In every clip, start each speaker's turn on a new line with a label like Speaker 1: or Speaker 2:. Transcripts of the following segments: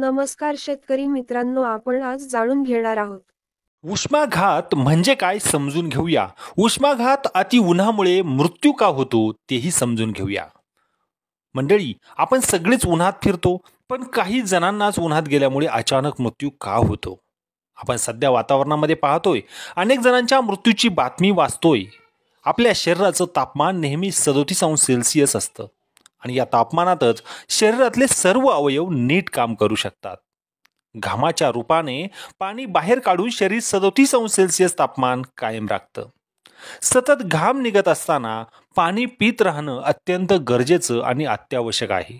Speaker 1: नमस्कार शेतकरी मित्रांनो आपण आज जाणून घेणार आहोत उष्माघात म्हणजे काय समजून घेऊया उष्माघात अति उन्हामुळे मृत्यू का होतो तेही समजून घेऊया मंडळी आपण सगळेच उन्हात फिरतो पण काही जणांनाच उन्हात गेल्यामुळे अचानक मृत्यू का होतो आपण सध्या वातावरणामध्ये पाहतोय अनेक जणांच्या मृत्यूची बातमी वाचतोय आपल्या शरीराचं तापमान नेहमी सदोतीस अंश सेल्सिअस असतं आणि या तापमानातच शरीरातले सर्व अवयव नीट काम करू शकतात घामाच्या रूपाने पाणी बाहेर काढून शरीर सदोतीस अंश सेल्सिअस तापमान कायम राखतं सतत घाम निघत असताना पाणी पित राहणं अत्यंत गरजेचं आणि अत्यावश्यक आहे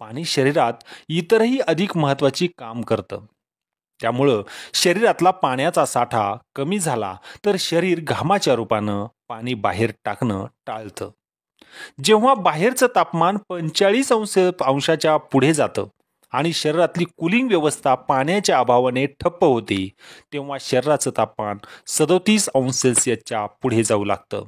Speaker 1: पाणी शरीरात इतरही अधिक महत्वाची काम करतं त्यामुळं शरीरातला पाण्याचा साठा कमी झाला तर शरीर घामाच्या रूपानं पाणी बाहेर टाकणं टाळतं जेव्हा बाहेरचं तापमान पंचेचाळीस अंश अंशाच्या पुढे जातं आणि शरीरातली कुलिंग व्यवस्था पाण्याच्या अभावाने ठप्प होते तेव्हा शरीराचं तापमान सदोतीस अंश सेल्सिअसच्या पुढे जाऊ लागतं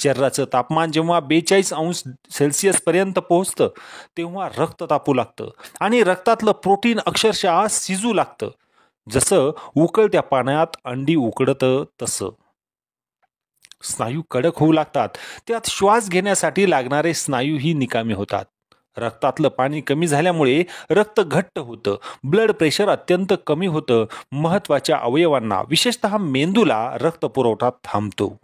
Speaker 1: शरीराचं तापमान जेव्हा बेचाळीस अंश सेल्सिअसपर्यंत पोहोचतं तेव्हा रक्त तापू लागतं आणि रक्तातलं प्रोटीन अक्षरशः शिजू लागतं जसं उकळत्या पाण्यात अंडी उकडतं तसं स्नायू कडक होऊ लागतात त्यात श्वास घेण्यासाठी लागणारे स्नायूही निकामी होतात रक्तातलं पाणी कमी झाल्यामुळे रक्त घट्ट होतं ब्लड प्रेशर अत्यंत कमी होतं महत्त्वाच्या अवयवांना विशेषतः मेंदूला रक्त पुरवठा थांबतो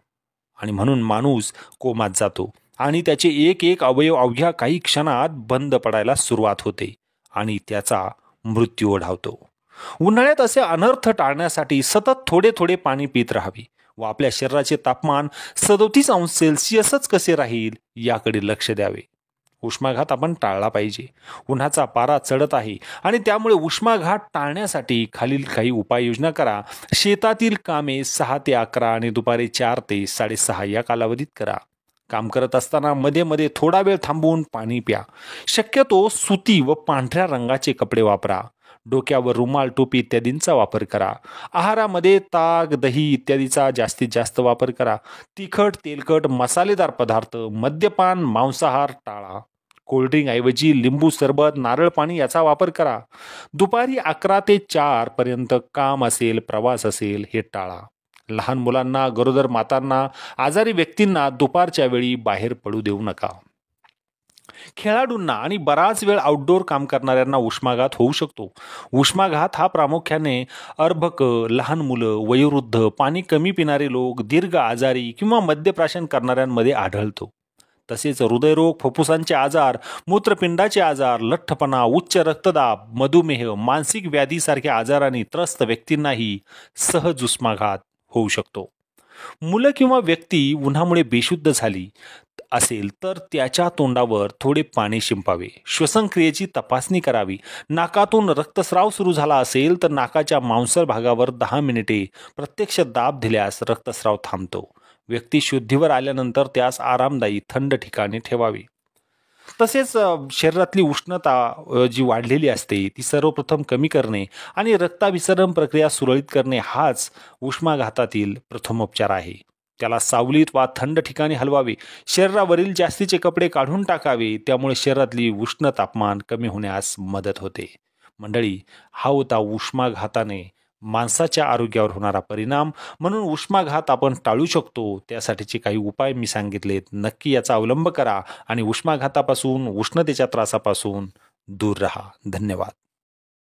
Speaker 1: आणि म्हणून माणूस कोमात जातो आणि त्याचे एक एक अवयव अवघ्या काही क्षणात बंद पडायला सुरुवात होते आणि त्याचा मृत्यू ओढावतो उन्हाळ्यात असे अनर्थ टाळण्यासाठी सतत थोडे थोडे पाणी पित राहावी व आपल्या शरीराचे तापमान सदोतीस अंश सेल्सिअसच कसे राहील याकडे लक्ष द्यावे उष्माघात आपण टाळला पाहिजे उन्हाचा पारा चढत आहे आणि त्यामुळे उष्माघात टाळण्यासाठी खालील काही उपाययोजना करा शेतातील कामे सहा ते अकरा आणि दुपारी चार ते साडेसहा या कालावधीत करा काम करत असताना मध्ये मध्ये थोडा वेळ थांबवून पाणी प्या शक्यतो सुती व पांढऱ्या रंगाचे कपडे वापरा डोक्यावर रुमाल टोपी इत्यादींचा वापर करा आहारामध्ये ताग दही इत्यादीचा जास्तीत जास्त वापर करा तिखट तेलकट मसालेदार पदार्थ मद्यपान मांसाहार टाळा कोल्ड्रिंकऐवजी लिंबू सरबत नारळ पाणी याचा वापर करा दुपारी अकरा ते चार पर्यंत काम असेल प्रवास असेल हे टाळा लहान मुलांना गरोदर मातांना आजारी व्यक्तींना दुपारच्या वेळी बाहेर पडू देऊ नका खेळाडूंना आणि बराच वेळ आउटडोअर काम करणाऱ्यांना उष्माघात होऊ शकतो उष्माघात हा प्रामुख्याने अर्भक लहान मुलं वयोवृद्ध पाणी कमी पिणारे लोक दीर्घ आजारी किंवा मद्यप्राशन करणाऱ्यांमध्ये आढळतो तसेच हृदयरोग फुफ्फुसांचे आजार मूत्रपिंडाचे आजार लठ्ठपणा उच्च रक्तदाब मधुमेह मानसिक व्याधीसारख्या आजारांनी त्रस्त व्यक्तींनाही सहज उष्माघात होऊ शकतो मुलं किंवा व्यक्ती उन्हामुळे बेशुद्ध झाली असेल तर त्याच्या तोंडावर थोडे पाणी शिंपावे श्वसनक्रियेची तपासणी करावी नाकातून रक्तस्राव सुरू झाला असेल तर नाकाच्या मांसर भागावर दहा मिनिटे प्रत्यक्ष दाब दिल्यास रक्तस्राव थांबतो व्यक्ती शुद्धीवर आल्यानंतर त्यास आरामदायी थंड ठिकाणी ठेवावे तसेच शरीरातली उष्णता जी वाढलेली असते ती सर्वप्रथम कमी करणे आणि रक्ताभिसरण प्रक्रिया सुरळीत करणे हाच उष्माघातातील प्रथमोपचार आहे त्याला सावलीत वा थंड ठिकाणी हलवावे शरीरावरील जास्तीचे कपडे काढून टाकावे त्यामुळे शरीरातली उष्ण तापमान कमी होण्यास मदत होते मंडळी हा होता उष्माघाताने माणसाच्या आरोग्यावर होणारा परिणाम म्हणून उष्माघात आपण टाळू शकतो त्यासाठीचे काही उपाय मी सांगितलेत नक्की याचा अवलंब करा आणि उष्माघातापासून उष्णतेच्या त्रासापासून दूर रहा धन्यवाद